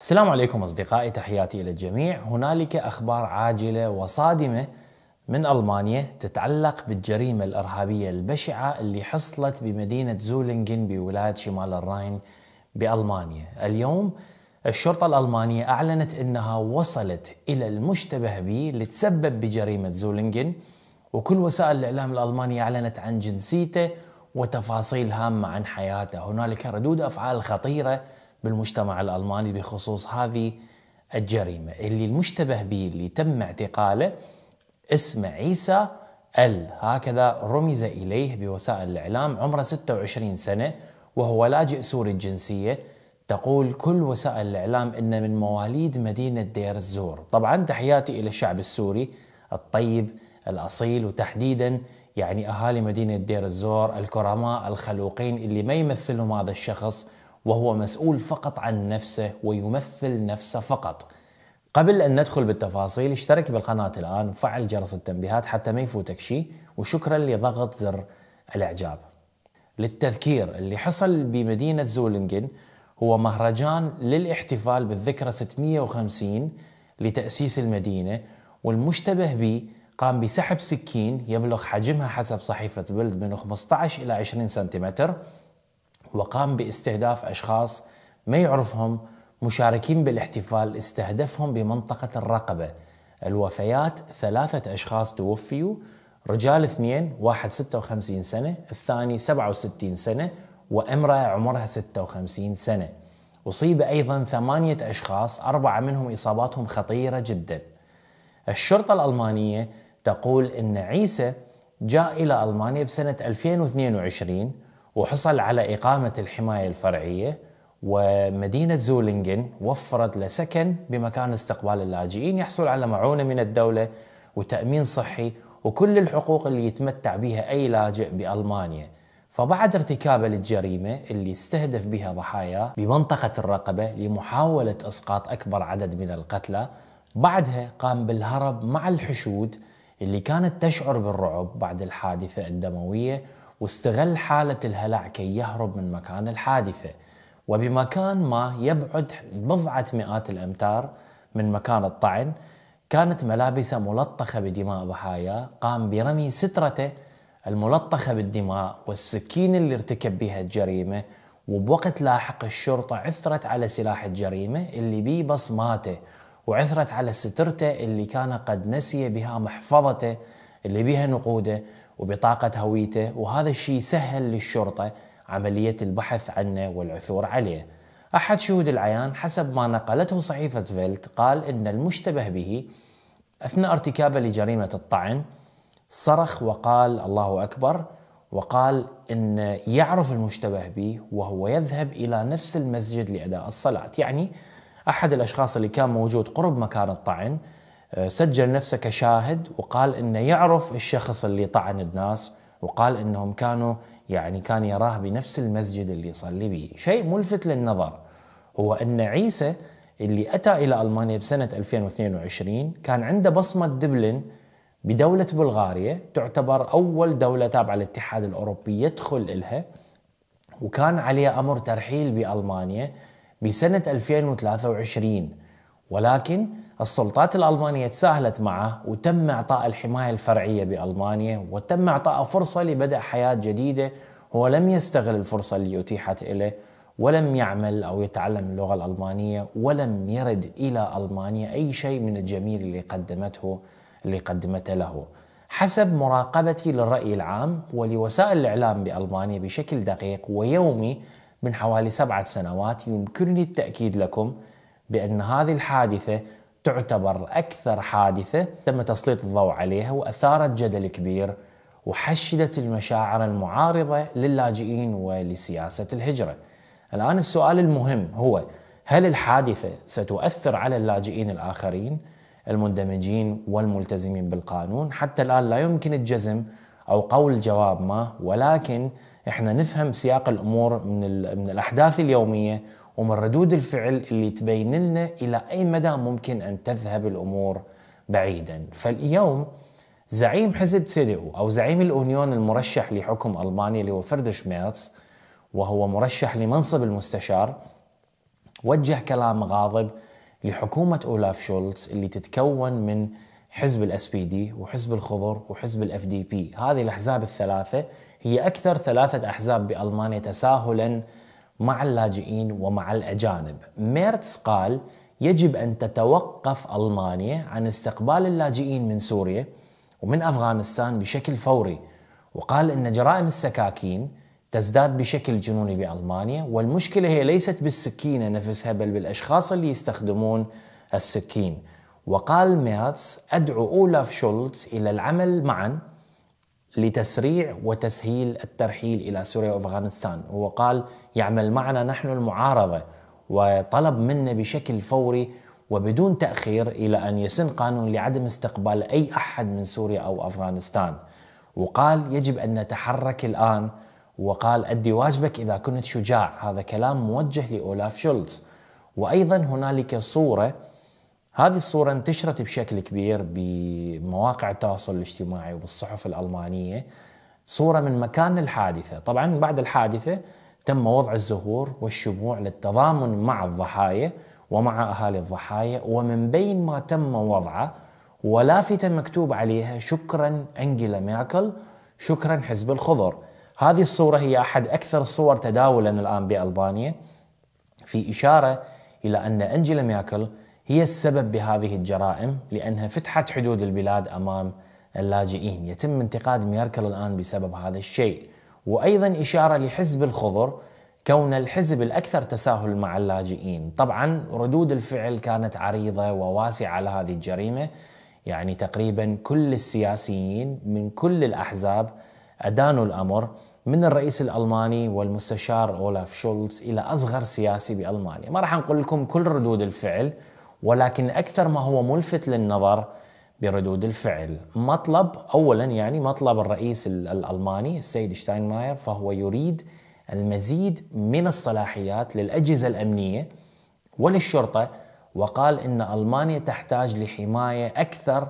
السلام عليكم اصدقائي تحياتي الى الجميع هنالك اخبار عاجله وصادمه من المانيا تتعلق بالجريمه الارهابيه البشعه اللي حصلت بمدينه زولينجن بولايه شمال الراين بالمانيا اليوم الشرطه الالمانيه اعلنت انها وصلت الى المشتبه به اللي تسبب بجريمه زولينجن وكل وسائل الاعلام الالمانيه اعلنت عن جنسيته وتفاصيل هامه عن حياته هنالك ردود افعال خطيره بالمجتمع الالماني بخصوص هذه الجريمه اللي المشتبه به اللي تم اعتقاله اسمه عيسى ال هكذا رمز اليه بوسائل الاعلام عمره 26 سنه وهو لاجئ سوري الجنسيه تقول كل وسائل الاعلام انه من مواليد مدينه دير الزور، طبعا تحياتي الى الشعب السوري الطيب الاصيل وتحديدا يعني اهالي مدينه دير الزور الكرماء الخلوقين اللي ما يمثلهم هذا الشخص وهو مسؤول فقط عن نفسه ويمثل نفسه فقط قبل أن ندخل بالتفاصيل اشترك بالقناة الآن وفعل جرس التنبيهات حتى ما يفوتك شيء وشكرا لضغط زر الإعجاب للتذكير اللي حصل بمدينة زولنجن هو مهرجان للاحتفال بالذكرى 650 لتأسيس المدينة والمشتبه به قام بسحب سكين يبلغ حجمها حسب صحيفة بلد من 15 إلى 20 سنتيمتر وقام باستهداف أشخاص ما يعرفهم مشاركين بالاحتفال استهدفهم بمنطقة الرقبة الوفيات ثلاثة أشخاص توفيوا رجال اثنين واحد 56 سنة الثاني 67 سنة وامرأة عمرها 56 سنة أصيب أيضا ثمانية أشخاص أربعة منهم إصاباتهم خطيرة جدا الشرطة الألمانية تقول أن عيسى جاء إلى ألمانيا بسنة 2022 وحصل على إقامة الحماية الفرعية ومدينة زولنجن وفرت له سكن بمكان استقبال اللاجئين يحصل على معونة من الدولة وتأمين صحي وكل الحقوق اللي يتمتع بها أي لاجئ بألمانيا فبعد ارتكابه للجريمة اللي استهدف بها ضحاياه بمنطقة الرقبة لمحاولة إسقاط أكبر عدد من القتلى بعدها قام بالهرب مع الحشود اللي كانت تشعر بالرعب بعد الحادثة الدموية واستغل حالة الهلع كي يهرب من مكان الحادثة وبمكان ما يبعد بضعة مئات الأمتار من مكان الطعن كانت ملابسه ملطخة بدماء ضحاياه قام برمي سترته الملطخة بالدماء والسكين اللي ارتكب بها الجريمة وبوقت لاحق الشرطة عثرت على سلاح الجريمة اللي بيه بصماته وعثرت على سترته اللي كان قد نسي بها محفظته اللي بها نقوده وبطاقة هويته وهذا الشيء سهل للشرطة عملية البحث عنه والعثور عليه أحد شهود العيان حسب ما نقلته صحيفة فيلت قال إن المشتبه به أثناء ارتكابه لجريمة الطعن صرخ وقال الله أكبر وقال إن يعرف المشتبه به وهو يذهب إلى نفس المسجد لأداء الصلاة يعني أحد الأشخاص اللي كان موجود قرب مكان الطعن سجل نفسه كشاهد وقال انه يعرف الشخص اللي طعن الناس وقال انهم كانوا يعني كان يراه بنفس المسجد اللي يصلي به، شيء ملفت للنظر هو ان عيسى اللي اتى الى المانيا بسنه 2022 كان عنده بصمه دبلن بدوله بلغاريا تعتبر اول دوله تابعه للاتحاد الاوروبي يدخل الها وكان عليه امر ترحيل بالمانيا بسنه 2023 ولكن السلطات الألمانية تساهلت معه وتم إعطاء الحماية الفرعية بألمانيا وتم إعطاء فرصة لبدء حياة جديدة هو لم يستغل الفرصة اللي أتيحت إليه ولم يعمل أو يتعلم اللغة الألمانية ولم يرد إلى ألمانيا أي شيء من الجميل اللي قدمته اللي قدمته له حسب مراقبتي للرأي العام ولوسائل الإعلام بألمانيا بشكل دقيق ويومي من حوالي سبعة سنوات يمكنني التأكيد لكم بأن هذه الحادثة تعتبر أكثر حادثة تم تسليط الضوء عليها وأثارت جدل كبير وحشدت المشاعر المعارضة للاجئين ولسياسة الهجرة الآن السؤال المهم هو هل الحادثة ستؤثر على اللاجئين الآخرين المندمجين والملتزمين بالقانون حتى الآن لا يمكن الجزم أو قول جواب ما ولكن احنا نفهم سياق الأمور من, من الأحداث اليومية ومن ردود الفعل اللي تبين لنا إلى أي مدى ممكن أن تذهب الأمور بعيدا فاليوم زعيم حزب سيديو أو زعيم الأونيون المرشح لحكم ألمانيا اللي هو فردش ميرتس وهو مرشح لمنصب المستشار وجه كلام غاضب لحكومة أولاف شولتز اللي تتكون من حزب الاس بي دي وحزب الخضر وحزب الاف دي بي هذه الاحزاب الثلاثه هي اكثر ثلاثه احزاب بالمانيا تساهلا مع اللاجئين ومع الأجانب ميرتس قال يجب أن تتوقف ألمانيا عن استقبال اللاجئين من سوريا ومن أفغانستان بشكل فوري وقال أن جرائم السكاكين تزداد بشكل جنوني بألمانيا والمشكلة هي ليست بالسكينة نفسها بل بالأشخاص اللي يستخدمون السكين وقال ميرتس أدعو أولاف شولتز إلى العمل معاً لتسريع وتسهيل الترحيل الى سوريا وافغانستان، هو قال يعمل معنا نحن المعارضه وطلب منا بشكل فوري وبدون تاخير الى ان يسن قانون لعدم استقبال اي احد من سوريا او افغانستان. وقال يجب ان نتحرك الان وقال ادي واجبك اذا كنت شجاع، هذا كلام موجه لاولاف شولتز. وايضا هنالك صوره هذه الصورة انتشرت بشكل كبير بمواقع التواصل الاجتماعي وبالصحف الألمانية صورة من مكان الحادثة طبعا بعد الحادثة تم وضع الزهور والشموع للتضامن مع الضحايا ومع أهالي الضحايا ومن بين ما تم وضعه ولافتة مكتوب عليها شكرا أنجيلا ميركل شكرا حزب الخضر هذه الصورة هي أحد أكثر الصور تداولا الآن بألبانيا في إشارة إلى أن أنجيلا ميركل هي السبب بهذه الجرائم لأنها فتحت حدود البلاد أمام اللاجئين يتم انتقاد ميركل الآن بسبب هذا الشيء وأيضا إشارة لحزب الخضر كون الحزب الأكثر تساهل مع اللاجئين طبعا ردود الفعل كانت عريضة وواسعة على هذه الجريمة يعني تقريبا كل السياسيين من كل الأحزاب أدانوا الأمر من الرئيس الألماني والمستشار أولاف شولتز إلى أصغر سياسي بألمانيا ما راح نقول لكم كل ردود الفعل ولكن أكثر ما هو ملفت للنظر بردود الفعل مطلب أولا يعني مطلب الرئيس الألماني السيد شتاينماير فهو يريد المزيد من الصلاحيات للأجهزة الأمنية وللشرطة وقال إن ألمانيا تحتاج لحماية أكثر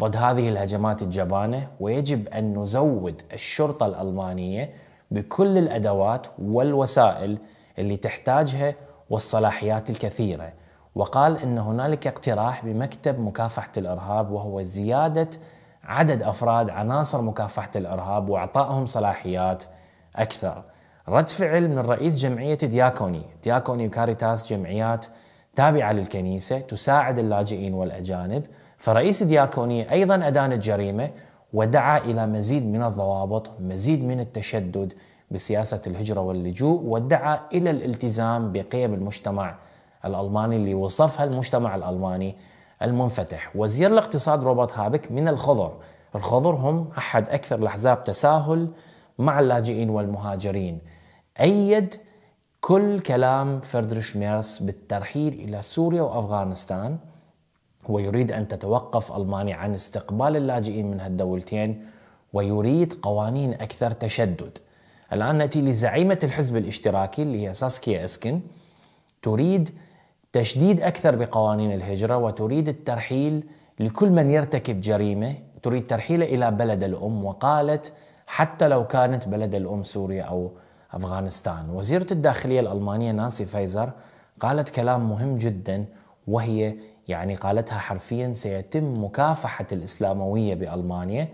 ضد هذه الهجمات الجبانة ويجب أن نزود الشرطة الألمانية بكل الأدوات والوسائل اللي تحتاجها والصلاحيات الكثيرة وقال ان هنالك اقتراح بمكتب مكافحه الارهاب وهو زياده عدد افراد عناصر مكافحه الارهاب واعطائهم صلاحيات اكثر. رد فعل من رئيس جمعيه دياكوني، دياكوني وكاريتاس جمعيات تابعه للكنيسه تساعد اللاجئين والاجانب، فرئيس دياكوني ايضا ادان الجريمه ودعا الى مزيد من الضوابط، مزيد من التشدد بسياسه الهجره واللجوء، ودعا الى الالتزام بقيم المجتمع الألماني اللي وصفها المجتمع الألماني المنفتح وزير الاقتصاد روبرت هابك من الخضر الخضر هم أحد أكثر الأحزاب تساهل مع اللاجئين والمهاجرين أيد كل كلام فردريش ميرس بالترحيل إلى سوريا وأفغانستان ويريد أن تتوقف ألمانيا عن استقبال اللاجئين من هالدولتين ويريد قوانين أكثر تشدد الآن نأتي لزعيمة الحزب الاشتراكي اللي هي ساسكيا إسكن تريد تشديد أكثر بقوانين الهجرة وتريد الترحيل لكل من يرتكب جريمة تريد ترحيله إلى بلد الأم وقالت حتى لو كانت بلد الأم سوريا أو أفغانستان وزيرة الداخلية الألمانية نانسي فايزر قالت كلام مهم جدا وهي يعني قالتها حرفيا سيتم مكافحة الإسلاموية بألمانيا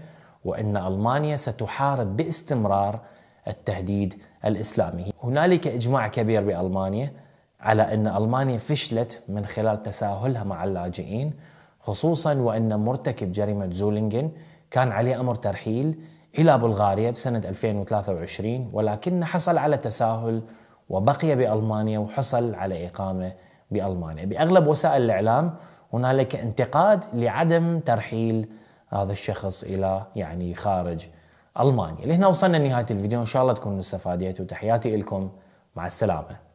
وأن ألمانيا ستحارب باستمرار التهديد الإسلامي هنالك إجماع كبير بألمانيا على أن ألمانيا فشلت من خلال تساهلها مع اللاجئين خصوصا وأن مرتكب جريمة زولينجن كان عليه أمر ترحيل إلى بلغاريا بسنة 2023 ولكن حصل على تساهل وبقي بألمانيا وحصل على إقامة بألمانيا بأغلب وسائل الإعلام هنالك انتقاد لعدم ترحيل هذا الشخص إلى يعني خارج ألمانيا لهنا وصلنا لنهاية الفيديو إن شاء الله تكونوا استفاديتوا وتحياتي لكم مع السلامة